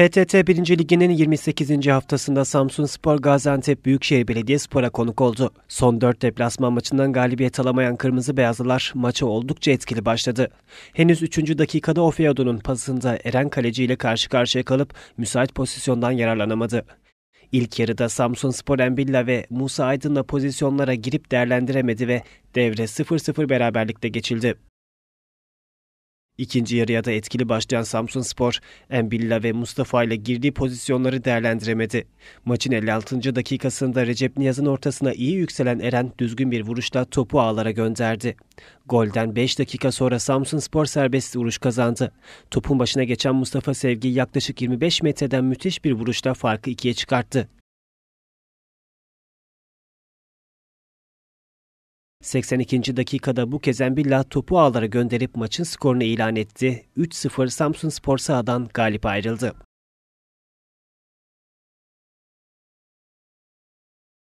PTT 1. Ligi'nin 28. haftasında Samsun Spor Gaziantep Büyükşehir Belediyespor'a konuk oldu. Son 4 deplasman maçından galibiyet alamayan Kırmızı Beyazlılar maça oldukça etkili başladı. Henüz 3. dakikada Ofeado'nun pasında Eren Kaleci ile karşı karşıya kalıp müsait pozisyondan yararlanamadı. İlk yarıda Samsun Spor Embilla ve Musa Aydın'la pozisyonlara girip değerlendiremedi ve devre 0-0 beraberlikte geçildi. İkinci yarıya da etkili başlayan Samsun Spor, Embilla ve Mustafa ile girdiği pozisyonları değerlendiremedi. Maçın 56. dakikasında Recep Niyaz'ın ortasına iyi yükselen Eren düzgün bir vuruşla topu ağlara gönderdi. Golden 5 dakika sonra Samsun Spor serbest vuruş kazandı. Topun başına geçen Mustafa Sevgi yaklaşık 25 metreden müthiş bir vuruşla farkı ikiye çıkarttı. 82. dakikada bu Kezembilla topu ağlara gönderip maçın skorunu ilan etti. 3-0 Samsun Spor sahadan galip ayrıldı.